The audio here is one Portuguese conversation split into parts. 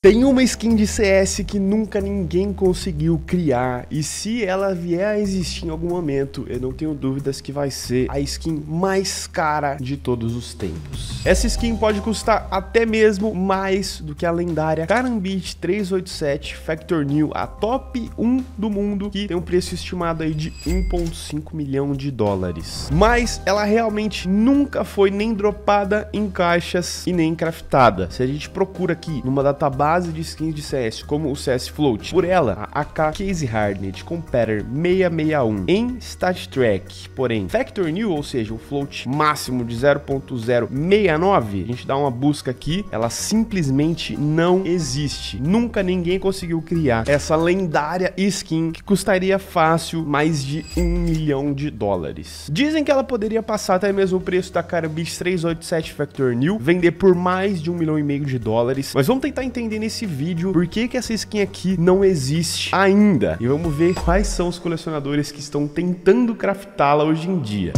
Tem uma skin de CS que nunca ninguém conseguiu criar e se ela vier a existir em algum momento, eu não tenho dúvidas que vai ser a skin mais cara de todos os tempos. Essa skin pode custar até mesmo mais do que a lendária Karambit 387 Factor New, a top 1 do mundo, que tem um preço estimado aí de 1.5 milhão de dólares. Mas ela realmente nunca foi nem dropada em caixas e nem craftada. Se a gente procura aqui numa database base de skins de CS, como o CS Float. Por ela, a AK Case Hardened Competitor 661 em Stat Track. Porém, Factor New, ou seja, o float máximo de 0.069, a gente dá uma busca aqui, ela simplesmente não existe. Nunca ninguém conseguiu criar essa lendária skin que custaria fácil mais de um milhão de dólares. Dizem que ela poderia passar até mesmo o preço da Carabis 387 Factor New, vender por mais de um milhão e meio de dólares, mas vamos tentar entender nesse vídeo por que, que essa skin aqui não existe ainda. E vamos ver quais são os colecionadores que estão tentando craftá-la hoje em dia.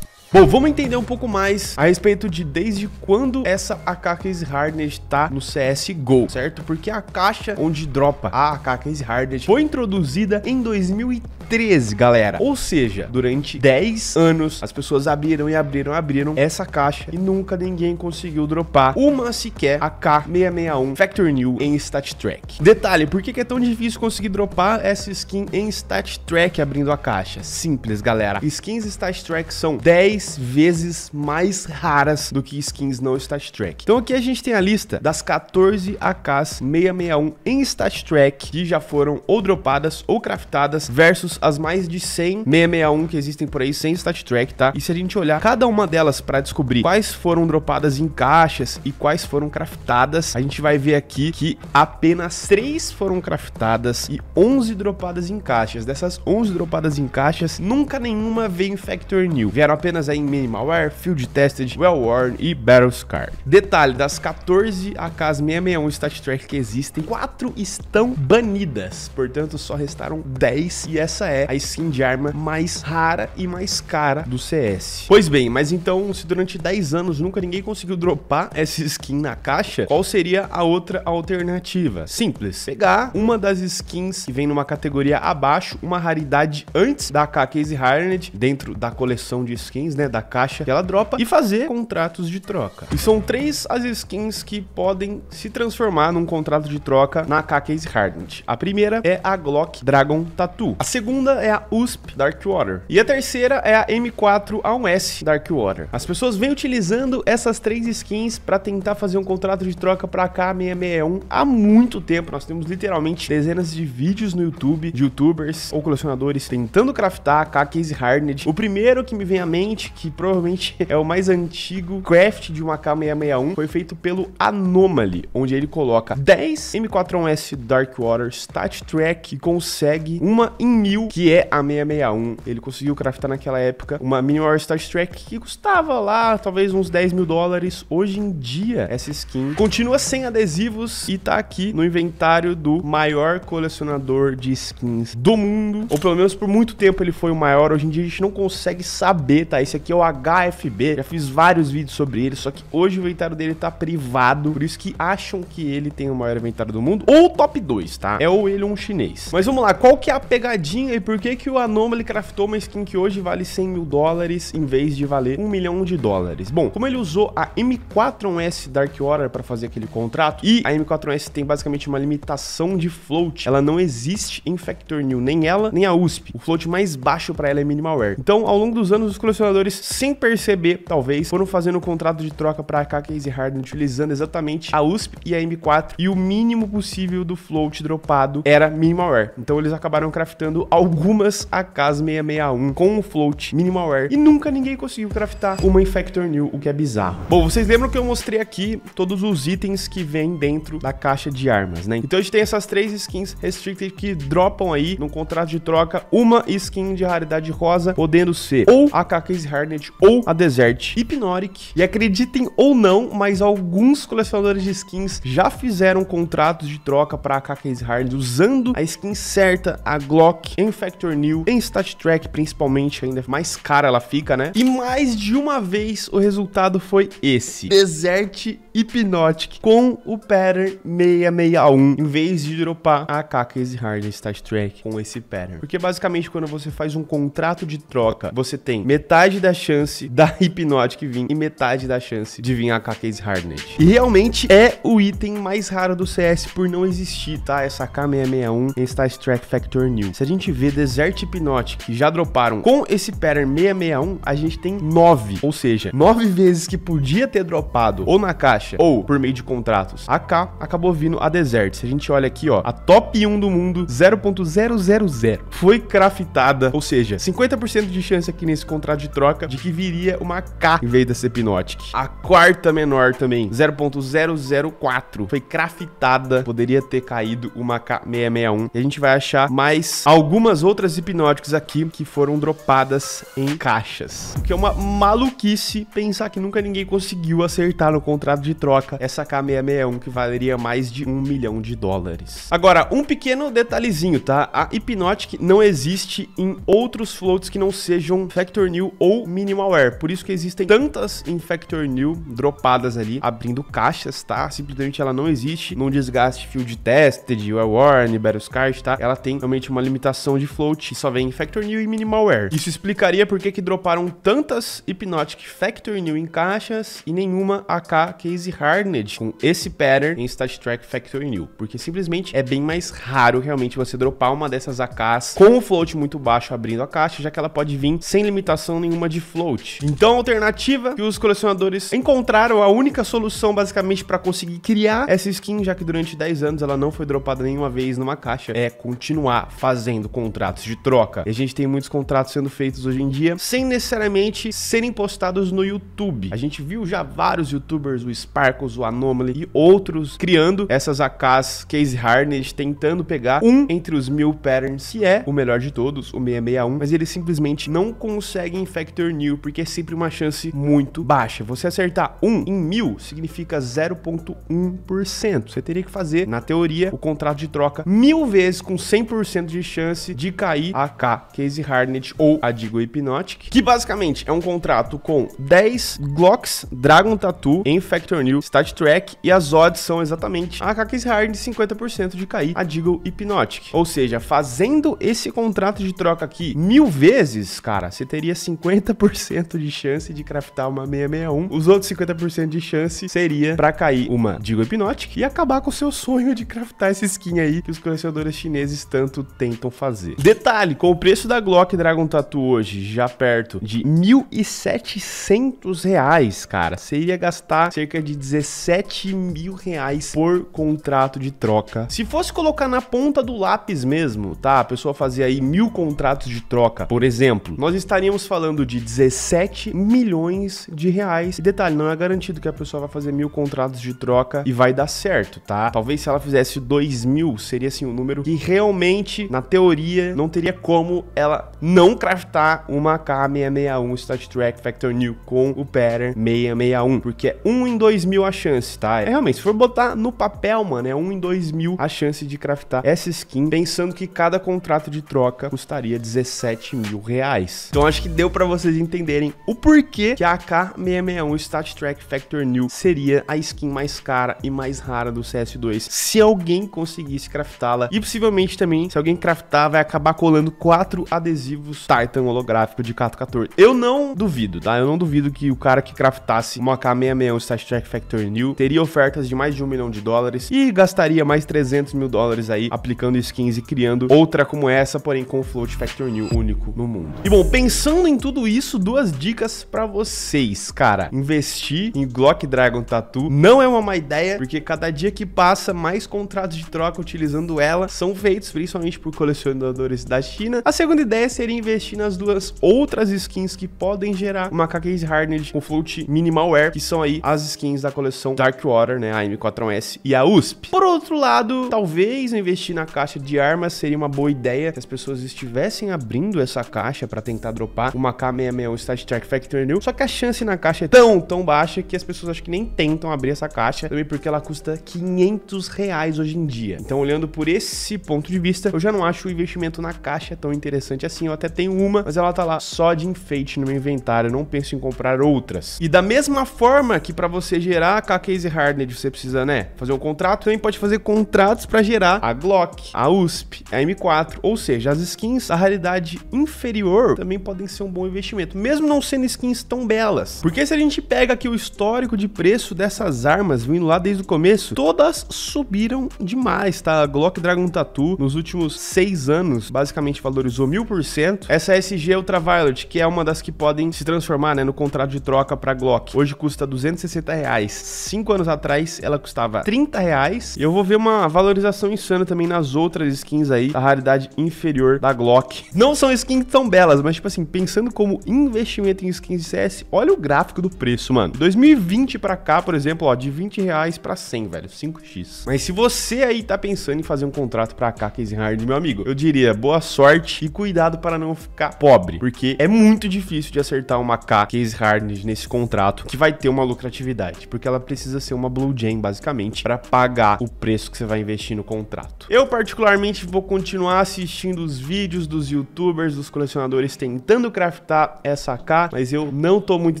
Bom, vamos entender um pouco mais a respeito de desde quando essa AK Case Hardened está no CSGO, certo? Porque a caixa onde dropa a AK Case Hardened foi introduzida em 2013 13, galera. Ou seja, durante 10 anos, as pessoas abriram e abriram, e abriram essa caixa e nunca ninguém conseguiu dropar uma sequer AK661 Factor New em Stat Track. Detalhe, por que, que é tão difícil conseguir dropar essa skin em Stat Track abrindo a caixa? Simples, galera. Skins Stat Track são 10 vezes mais raras do que skins não Stat Track. Então aqui a gente tem a lista das 14 AKs 661 em Stat Track que já foram ou dropadas ou craftadas versus as, mais de 100 661 que existem por aí, 100 stat track, tá? E se a gente olhar cada uma delas para descobrir quais foram dropadas em caixas e quais foram craftadas, a gente vai ver aqui que apenas 3 foram craftadas e 11 dropadas em caixas. Dessas 11 dropadas em caixas, nunca nenhuma veio em Factor New. Vieram apenas aí em Minimalware, Field Tested, Well Worn e Battle Scar. Detalhe, das 14 AKs 661 stat track que existem, 4 estão banidas. Portanto, só restaram 10 e essa essa é a skin de arma mais rara e mais cara do CS. Pois bem, mas então se durante 10 anos nunca ninguém conseguiu dropar essa skin na caixa, qual seria a outra alternativa? Simples, pegar uma das skins que vem numa categoria abaixo, uma raridade antes da AK Case Hardened, dentro da coleção de skins, né, da caixa que ela dropa, e fazer contratos de troca. E são três as skins que podem se transformar num contrato de troca na AK Case Hardened. A primeira é a Glock Dragon Tattoo. A segunda segunda é a USP Darkwater. E a terceira é a M4A1S Darkwater. As pessoas vêm utilizando essas três skins para tentar fazer um contrato de troca para K661 há muito tempo. Nós temos literalmente dezenas de vídeos no YouTube de youtubers ou colecionadores tentando craftar K-Case Hardened. O primeiro que me vem à mente, que provavelmente é o mais antigo craft de uma K661, foi feito pelo Anomaly, onde ele coloca 10 M4A1S Darkwater Stat Track e consegue uma em mil que é a 661. Ele conseguiu craftar naquela época uma Mini War Star Trek que custava lá talvez uns 10 mil dólares. Hoje em dia, essa skin continua sem adesivos e tá aqui no inventário do maior colecionador de skins do mundo. Ou pelo menos por muito tempo ele foi o maior. Hoje em dia a gente não consegue saber, tá? Esse aqui é o HFB. Já fiz vários vídeos sobre ele, só que hoje o inventário dele tá privado. Por isso que acham que ele tem o maior inventário do mundo. Ou top 2, tá? É ou ele um chinês. Mas vamos lá, qual que é a pegadinha por que, que o Anomaly craftou uma skin que hoje vale 100 mil dólares em vez de valer 1 milhão de dólares? Bom, como ele usou a M4S Dark Horror para fazer aquele contrato, e a M4S tem basicamente uma limitação de float, ela não existe em Factor New, nem ela, nem a USP. O float mais baixo para ela é Minimalware. Então, ao longo dos anos, os colecionadores, sem perceber, talvez, foram fazendo o contrato de troca para AK Case Harden, utilizando exatamente a USP e a M4, e o mínimo possível do float dropado era Minimalware. Então, eles acabaram craftando ao algumas AKs 661 com um float minimalware e nunca ninguém conseguiu craftar uma Infector New, o que é bizarro. Bom, vocês lembram que eu mostrei aqui todos os itens que vem dentro da caixa de armas, né? Então a gente tem essas três skins restricted que dropam aí no contrato de troca uma skin de raridade rosa, podendo ser ou a AK-15 Hardened ou a Desert Hypnotic. E acreditem ou não, mas alguns colecionadores de skins já fizeram contratos de troca para a ak Hardened usando a skin certa, a Glock em Factor New, em Stat Track principalmente, ainda mais cara ela fica, né? E mais de uma vez o resultado foi esse. Desert Hypnotic com o pattern 661, em vez de dropar a AK Hardness Harden Stat Track com esse pattern. Porque basicamente quando você faz um contrato de troca, você tem metade da chance da Hypnotic vir e metade da chance de vir a AK Hardness. E realmente é o item mais raro do CS por não existir, tá? Essa K661 em Stash Track Factor New. Se a gente vê Desert Hypnotic que já droparam com esse pattern 661, a gente tem 9, ou seja, 9 vezes que podia ter dropado ou na caixa ou por meio de contratos. A K acabou vindo a Desert. Se a gente olha aqui, ó, a top 1 do mundo, 0.000, foi craftada, ou seja, 50% de chance aqui nesse contrato de troca de que viria uma K em vez da Cepnotic. A quarta menor também, 0.004, foi craftada, poderia ter caído uma K661. E a gente vai achar mais algumas outras hipnóticas aqui que foram dropadas em caixas. O que é uma maluquice pensar que nunca ninguém conseguiu acertar no contrato de troca essa K661 que valeria mais de um milhão de dólares. Agora, um pequeno detalhezinho, tá? A Hypnotic não existe em outros floats que não sejam Factor New ou Minimalware. Por isso que existem tantas em Factor New dropadas ali, abrindo caixas, tá? Simplesmente ela não existe num desgaste Field Tested, Well Battles Card, tá? Ela tem realmente uma limitação de float só vem em Factor New e Minimalware. Isso explicaria por que que droparam tantas Hypnotic Factor New em caixas e nenhuma AK Case release com esse pattern em Star Trek Factory New, porque simplesmente é bem mais raro realmente você dropar uma dessas AKs com o float muito baixo abrindo a caixa, já que ela pode vir sem limitação nenhuma de float. Então, a alternativa que os colecionadores encontraram a única solução basicamente para conseguir criar essa skin, já que durante 10 anos ela não foi dropada nenhuma vez numa caixa, é continuar fazendo contratos de troca. E a gente tem muitos contratos sendo feitos hoje em dia sem necessariamente serem postados no YouTube. A gente viu já vários youtubers, o Spam Sparkles, o Anomaly e outros, criando essas AKs Case Harness, tentando pegar um entre os mil patterns, que é o melhor de todos, o 661, mas ele simplesmente não consegue em Factor New, porque é sempre uma chance muito baixa. Você acertar um em mil significa 0,1%. Você teria que fazer, na teoria, o contrato de troca mil vezes com 100% de chance de cair a AK Case Harness ou a Digo Hypnotic, que basicamente é um contrato com 10 Glocks Dragon Tattoo em Factor O'Neill, Stat Track, e as odds são exatamente a Kakis Hard de 50% de cair a Deagle Hypnotic. Ou seja, fazendo esse contrato de troca aqui mil vezes, cara, você teria 50% de chance de craftar uma 661. Os outros 50% de chance seria para cair uma Deagle Hypnotic e acabar com o seu sonho de craftar essa skin aí que os colecionadores chineses tanto tentam fazer. Detalhe, com o preço da Glock Dragon Tattoo hoje já perto de R$ 1.700, cara, você iria gastar cerca de de 17 mil reais por contrato de troca. Se fosse colocar na ponta do lápis mesmo, tá? A pessoa fazia aí mil contratos de troca, por exemplo, nós estaríamos falando de 17 milhões de reais. E detalhe, não é garantido que a pessoa vai fazer mil contratos de troca e vai dar certo, tá? Talvez se ela fizesse 2 mil, seria assim um número que realmente, na teoria, não teria como ela não craftar uma K661 Stat Track Factor New com o pattern 661, porque é um em dois 2 mil a chance, tá? É, realmente, se for botar no papel, mano, é 1 em 2 mil a chance de craftar essa skin, pensando que cada contrato de troca custaria 17 mil reais. Então acho que deu pra vocês entenderem o porquê que a AK661 Stat Track Factor New seria a skin mais cara e mais rara do CS2, se alguém conseguisse craftá-la, e possivelmente também, se alguém craftar, vai acabar colando quatro adesivos Titan holográfico de 414. Eu não duvido, tá? Eu não duvido que o cara que craftasse uma AK661 Stat Track Factor New, teria ofertas de mais de um milhão de dólares e gastaria mais 300 mil dólares aí aplicando skins e criando outra como essa, porém com o Float Factor New único no mundo. E bom, pensando em tudo isso, duas dicas para vocês, cara. Investir em Glock Dragon Tattoo não é uma má ideia, porque cada dia que passa, mais contratos de troca utilizando ela são feitos, principalmente por colecionadores da China. A segunda ideia seria investir nas duas outras skins que podem gerar uma K-Case Hardened com Float Minimal Air, que são aí as skins itens da coleção Darkwater, né, a M4S e a USP. Por outro lado, talvez investir na caixa de armas seria uma boa ideia se as pessoas estivessem abrindo essa caixa para tentar dropar uma K66 Star Trek Factory New, só que a chance na caixa é tão, tão baixa que as pessoas acho que nem tentam abrir essa caixa, também porque ela custa 500 reais hoje em dia. Então, olhando por esse ponto de vista, eu já não acho o investimento na caixa tão interessante assim. Eu até tenho uma, mas ela tá lá só de enfeite no meu inventário, eu não penso em comprar outras. E da mesma forma que para você gerar a K-Case Hardened, você precisa, né, fazer um contrato. Também pode fazer contratos para gerar a Glock, a USP, a M4. Ou seja, as skins, a raridade inferior, também podem ser um bom investimento. Mesmo não sendo skins tão belas. Porque se a gente pega aqui o histórico de preço dessas armas, vindo lá desde o começo, todas subiram demais, tá? A Glock Dragon Tattoo, nos últimos seis anos, basicamente valorizou mil por cento. Essa SG Ultraviolet, que é uma das que podem se transformar, né, no contrato de troca para Glock. Hoje custa 260 reais reais. Cinco anos atrás ela custava 30 reais. E eu vou ver uma valorização insana também nas outras skins aí, da raridade inferior da Glock. Não são skins tão belas, mas tipo assim, pensando como investimento em skins de CS, olha o gráfico do preço, mano. 2020 pra cá, por exemplo, ó, de 20 reais pra 100, velho, 5x. Mas se você aí tá pensando em fazer um contrato pra cá, Case Hard, meu amigo, eu diria boa sorte e cuidado para não ficar pobre, porque é muito difícil de acertar uma K Case Hard nesse contrato que vai ter uma lucratividade porque ela precisa ser uma Blue Jam, basicamente, para pagar o preço que você vai investir no contrato. Eu, particularmente, vou continuar assistindo os vídeos dos youtubers, dos colecionadores tentando craftar essa K, mas eu não tô muito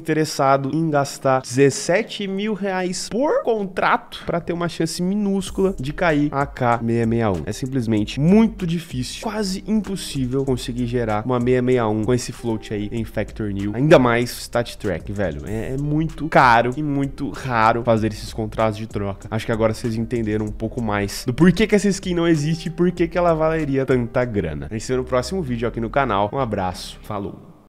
interessado em gastar 17 mil reais por contrato para ter uma chance minúscula de cair a K661. É simplesmente muito difícil, quase impossível conseguir gerar uma 661 com esse float aí em Factor New, ainda mais Stat Track, velho. É, é muito caro e muito raro fazer esses contratos de troca. Acho que agora vocês entenderam um pouco mais do porquê que essa skin não existe e porquê que ela valeria tanta grana. A gente se vê no próximo vídeo aqui no canal. Um abraço, falou!